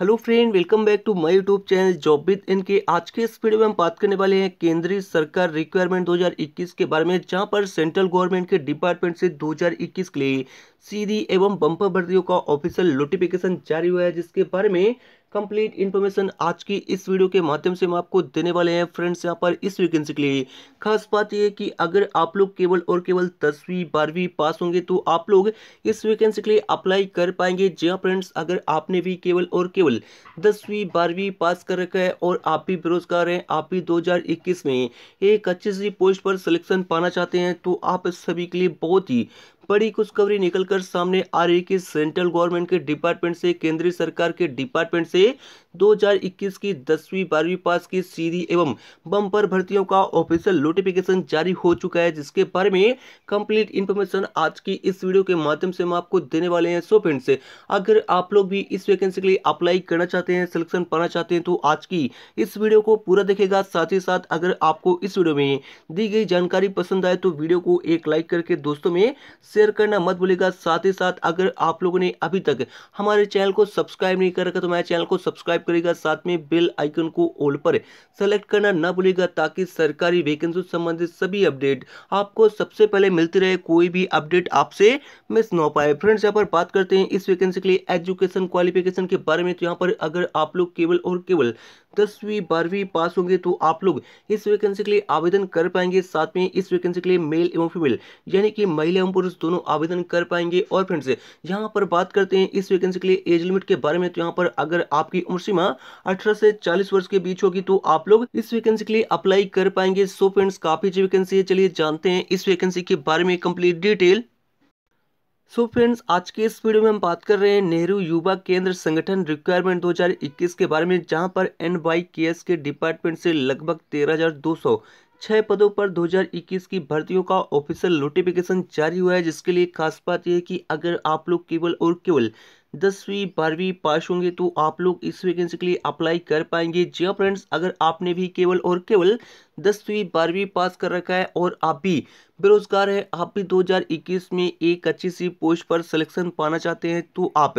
hello friend welcome back to my YouTube channel job with in के आज के इस वीडियो में हम बात करने वाले हैं केंद्रीय सरकार रिक्वायरमेंट 2021 के बारे में जहां पर सेंट्रल गवर्नमेंट के डिपार्टमेंट से 2021 के लिए सीधी एवं बम्पर भर्तियों का ऑफिशियल नोटिफिकेशन जारी हुआ है जिसके बारे में कंप्लीट इन्फॉर्मेशन आज की इस वीडियो के माध्यम से हम आपको देने वाले हैं फ्रेंड्स यहाँ पर इस वैकेंसी के लिए खास बात यह है कि अगर आप लोग केवल और केवल दसवीं बारहवीं पास होंगे तो आप लोग इस वैकेंसी के लिए अप्लाई कर पाएंगे जी हाँ फ्रेंड्स अगर आपने भी केवल और केवल दसवीं बारहवीं पास कर रखा है और आप भी बेरोजगार हैं आप भी दो में एक अच्छी सी पोस्ट पर सिलेक्शन पाना चाहते हैं तो आप सभी के लिए बहुत ही बड़ी खुशखबरी निकलकर सामने आ रही कि सेंट्रल गवर्नमेंट के डिपार्टमेंट से केंद्रीय सरकार के डिपार्टमेंट से 2021 की दसवीं बारहवीं पास की सीधी एवं बम्पर भर्तियों का ऑफिशियल नोटिफिकेशन जारी हो चुका है जिसके बारे में कंप्लीट इन्फॉर्मेशन आज की इस वीडियो के माध्यम से हम आपको देने वाले हैं सो फ्रेंड्स अगर आप लोग भी इस वैकेंसी के लिए अप्लाई करना चाहते हैं सिलेक्शन पाना चाहते हैं तो आज की इस वीडियो को पूरा देखेगा साथ ही साथ अगर आपको इस वीडियो में दी गई जानकारी पसंद आए तो वीडियो को एक लाइक करके दोस्तों में शेयर करना मत भूलिएगा साथ ही साथ अगर आप लोगों ने अभी तक हमारे चैनल को सब्सक्राइब नहीं कर रखा तो हमारे चैनल को सब्सक्राइब करेगा साथ में बेल आइकन को ऑल पर सेलेक्ट करना ना भूलेगा ताकि सरकारी वैकेंसी संबंधित सभी अपडेट आपको सबसे पहले मिलती रहे कोई भी अपडेट आपसे मिस ना हो पाए फ्रेंड्स यहाँ पर बात करते हैं इस वैकेंसी के लिए एजुकेशन क्वालिफिकेशन के बारे में तो यहाँ पर अगर आप लोग केवल और केवल दसवीं बारहवीं पास होंगे तो आप लोग इस वैकेंसी के लिए आवेदन कर पाएंगे साथ में इस वैकेंसी के लिए मेल एवं फीमेल यानी कि महिला एवं पुरुष दोनों आवेदन कर पाएंगे और फ्रेंड्स यहाँ पर बात करते हैं इस वैकेंसी के लिए एज लिमिट के बारे में तो यहाँ पर अगर आपकी उम्र सीमा अठारह से चालीस वर्ष के बीच होगी तो आप लोग इस वैकेंसी के लिए अप्लाई कर पाएंगे सो फ्रेंड्स काफी वैकेंसी है चलिए जानते हैं इस वैकेंसी के बारे में complete detail so so friends आज के इस वीडियो में हम बात कर रहे हैं नेहरू युवा केंद्र संगठन रिक्वायरमेंट 2021 के बारे में जहां पर एन के डिपार्टमेंट से लगभग 13,200 छः पदों पर 2021 की भर्तियों का ऑफिशियल नोटिफिकेशन जारी हुआ है जिसके लिए खास बात यह है कि अगर आप लोग केवल और केवल दसवीं बारहवीं पास होंगे तो आप लोग इस वैकेंसी के लिए अप्लाई कर पाएंगे जी फ्रेंड्स हाँ अगर आपने भी केवल और केवल दसवीं बारहवीं पास कर रखा है और आप भी बेरोजगार है आप भी 2021 में एक अच्छी सी पोस्ट पर सिलेक्शन पाना चाहते हैं तो आप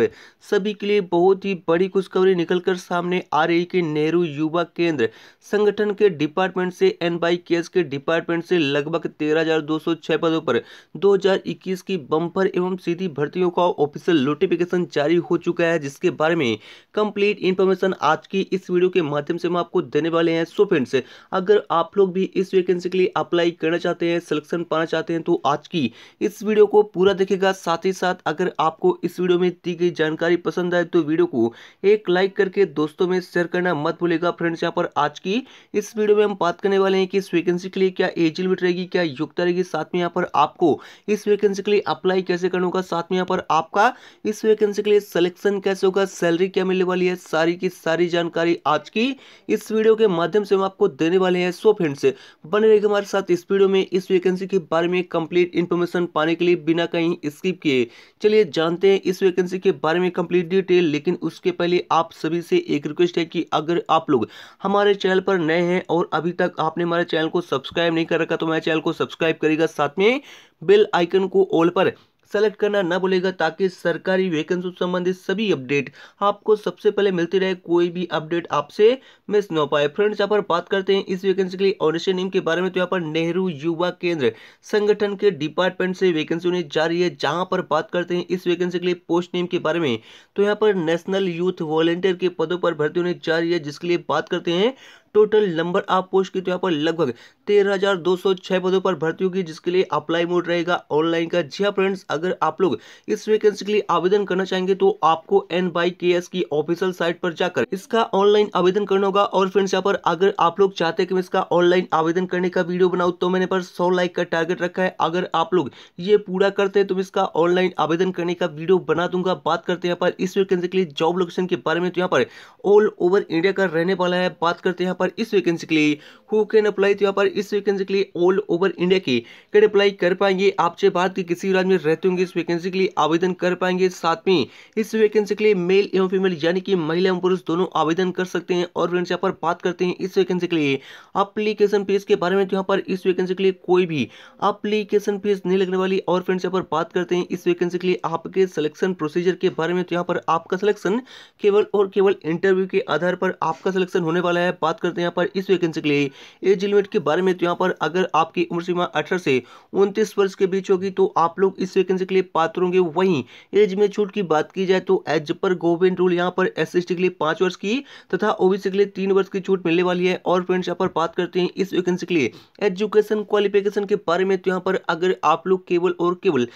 सभी के लिए बहुत ही बड़ी खुशखबरी निकलकर सामने आ रही कि नेहरू युवा केंद्र संगठन के डिपार्टमेंट से एन के डिपार्टमेंट से लगभग 13,206 पदों पर 2021 की बम्पर एवं सीधी भर्तियों का ऑफिशियल नोटिफिकेशन जारी हो चुका है जिसके बारे में कंप्लीट इन्फॉर्मेशन आज की इस वीडियो के माध्यम से हम आपको देने वाले हैं सो फ्रेंड्स अगर आप लोग भी इस वैकेंसी के लिए अप्लाई करना चाहते हैं सिलेक्शन पाना चाहते हैं तो आज की इस वीडियो को पूरा देखेगा साथ ही साथ अगर आपको इस वीडियो में दी गई जानकारी पसंद आए तो वीडियो को एक लाइक करके दोस्तों में शेयर करना मत भूलेगा फ्रेंड्स यहाँ पर आज की इस वीडियो में हम बात करने वाले हैं कि इस वैकेंसी के लिए क्या एज लिमिट रहेगी क्या योग्यता रहेगी साथ में यहाँ पर आपको इस वैकेंसी के लिए अप्लाई कैसे करना होगा साथ में यहाँ पर आपका इस वैकेंसी के लिए सिलेक्शन कैसे होगा सैलरी क्या मिलने वाली है सारी की सारी जानकारी आज की इस वीडियो के माध्यम से हम आपको देने वाले हैं सो फ्रेंड्स बने रहेगा हमारे साथ इस वीडियो में इस वैकेंसी के बारे में कंप्लीट इन्फॉर्मेशन पाने के लिए बिना कहीं स्किप किए चलिए जानते हैं इस वैकेंसी के बारे में कंप्लीट डिटेल लेकिन उसके पहले आप सभी से एक रिक्वेस्ट है कि अगर आप लोग हमारे चैनल पर नए हैं और अभी तक आपने हमारे चैनल को सब्सक्राइब नहीं कर रखा तो हमारे चैनल को सब्सक्राइब करेगा साथ में बेल आइकन को ऑल पर सेलेक्ट करना ना भूलेगा ताकि सरकारी वैकेंसी संबंधित सभी अपडेट आपको सबसे पहले मिलती रहे कोई भी अपडेट आपसे मिस ना हो पाए फ्रेंड्स यहाँ पर बात करते हैं इस वैकेंसी के लिए ऑडिशन नेम के बारे में तो यहाँ पर नेहरू युवा केंद्र संगठन के डिपार्टमेंट से वैकेंसी होने जा रही है जहाँ पर बात करते हैं इस वैकेंसी के लिए पोस्ट नेम के बारे में तो यहाँ पर नेशनल यूथ वॉलेंटियर के पदों पर भर्ती होने जा रही है जिसके लिए बात करते हैं टोटल नंबर आप पोस्ट की तो यहाँ पर लगभग तेरह हजार दो सौ छह पदों पर भर्ती होगी जिसके लिए अप्लाई मोड रहेगा ऑनलाइन का जी हाँ फ्रेंड्स अगर आप लोग इस वैकेंसी के लिए आवेदन करना चाहेंगे तो आपको एन बाई के एस की ऑफिशियल साइट पर जाकर इसका ऑनलाइन आवेदन करना होगा और फ्रेंड्स यहाँ पर अगर आप लोग चाहते हैं कि मैं इसका ऑनलाइन आवेदन करने का वीडियो बनाऊँ तो मैंने पर सौ लाइक का टारगेट रखा है अगर आप लोग ये पूरा करते हैं तो मैं इसका ऑनलाइन आवेदन करने का वीडियो बना दूंगा बात करते हैं यहाँ पर इस वैकेंसी के लिए जॉब लोकेशन के बारे में तो यहाँ पर ऑल ओवर इंडिया का रहने वाला है बात करते हैं यहाँ पर पर इस वैकेंसी के लिए हु कैन अप्लाई तो यहाँ पर इस वैकेंसी के लिए ऑल ओवर इंडिया के कैन अप्लाई कर पाएंगे आपसे भारत के किसी राज्य में रहते होंगे इस वैकेंसी के लिए आवेदन कर पाएंगे साथ में इस वैकेंसी के लिए मेल एवं फीमेल यानी कि महिला एवं पुरुष दोनों आवेदन कर सकते हैं और फ्रेंड्स यहाँ पर बात करते हैं इस वैकेंसी के लिए अप्लीकेशन फीस के बारे में तो यहाँ पर इस वैकेंसी के लिए कोई भी अप्लीकेशन फीस नहीं लगने वाली और फ्रेंड्स यहाँ पर बात करते हैं इस वैकेंसी के लिए आपके सिलेक्शन प्रोसीजर के बारे में तो यहाँ पर आपका सिलेक्शन केवल और केवल इंटरव्यू के आधार पर आपका सिलेक्शन होने वाला है बात कर करते हैं यहाँ पर इस वैकेंसी के लिए एज लिमिट के बारे में तो यहाँ पर अगर आपकी उम्र सीमा अठारह से उनतीस वर्ष के बीच होगी तो आप लोग इस वैकेंसी के लिए पात्र होंगे वहीं एज में छूट की बात की जाए तो एज पर गवर्नमेंट रूल यहाँ पर एस के लिए पाँच वर्ष की तथा ओबीसी के लिए तीन वर्ष की छूट मिलने वाली है और फ्रेंड्स यहाँ पर बात करते हैं इस वैकेंसी के लिए एजुकेशन क्वालिफिकेशन के बारे में तो यहाँ पर अगर आप लोग केवल और केवल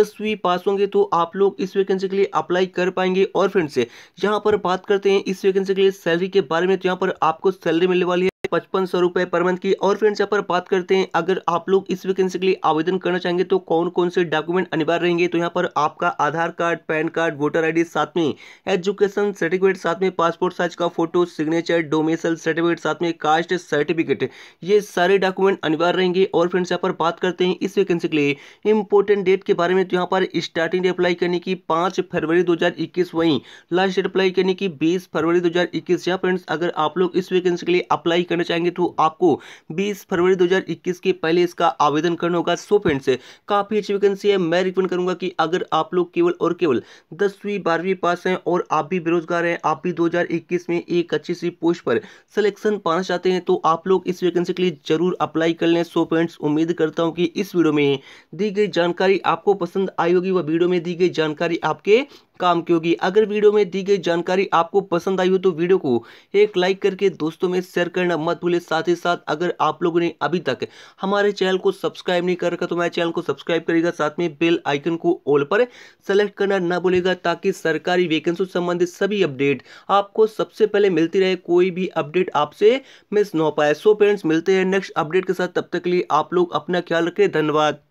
दसवीं पास होंगे तो आप लोग इस वैकेंसी के लिए अप्लाई कर पाएंगे और फ्रेंड्स यहाँ पर बात करते हैं इस वैकेंसी के लिए सैलरी के बारे में तो यहाँ पर आपको सैलरी मिलने वाली है पचपन सौ रुपए पर मंथ की और फ्रेंड्स यहाँ पर बात करते हैं अगर आप लोग इस वैकेंसी के लिए आवेदन करना चाहेंगे तो कौन कौन से डॉक्यूमेंट अनिवार्य रहेंगे तो यहाँ पर आपका Aadhaar card PAN card voter I साथ में एजुकेशन सर्टिफिकेट साथ में पासपोर्ट साइज का फोटो सिग्नेचर डोमेसल सर्टिफिकेट साथ में कास्ट सर्टिफिकेट ये सारे डॉक्यूमेंट अनिवार्य रहेंगे और फ्रेंड्स यहाँ पर बात करते हैं इस वैकेंसी के लिए इंपॉर्टेंट डेट के बारे में तो यहाँ पर स्टार्टिंग डेट अप्लाई करने की पांच फरवरी 2021 वहीं लास्ट डेट अप्लाई करने की बीस फरवरी 2021 या फ्रेंड्स अगर आप लोग इस वैकेंसी के लिए अप्लाई करने करना चाहेंगे तो आपको बीस फरवरी 2021 के पहले इसका आवेदन करना होगा सो फ्रेंड्स काफ़ी अच्छी वैकेंसी है मैं रिकमेंड करूंगा कि अगर आप लोग केवल और केवल दसवीं बारहवीं पास हैं और आप भी बेरोजगार हैं आप भी 2021 में एक अच्छी सी पोस्ट पर सिलेक्शन पाना चाहते हैं तो आप लोग इस वैकेंसी के लिए जरूर अप्लाई कर लें सो फ्रेंड्स उम्मीद करता हूँ कि इस वीडियो में दी गई जानकारी आपको पसंद आई होगी वह वीडियो में दी गई जानकारी आपके काम की होगी अगर वीडियो में दी गई जानकारी आपको पसंद आई हो तो वीडियो को एक लाइक करके दोस्तों में शेयर करना मत भूले साथ ही साथ अगर आप लोगों ने अभी तक हमारे चैनल को सब्सक्राइब नहीं कर रखा तो हमारे चैनल को सब्सक्राइब करेगा साथ में बेल आइकन को ऑल पर सेलेक्ट करना ना भूलेगा ताकि सरकारी वैकेंसी संबंधित सभी अपडेट आपको सबसे पहले मिलती रहे कोई भी अपडेट आपसे मिस ना हो पाए सो पेरेंट्स मिलते हैं नेक्स्ट अपडेट के साथ तब तक के लिए आप लोग अपना ख्याल रखें धन्यवाद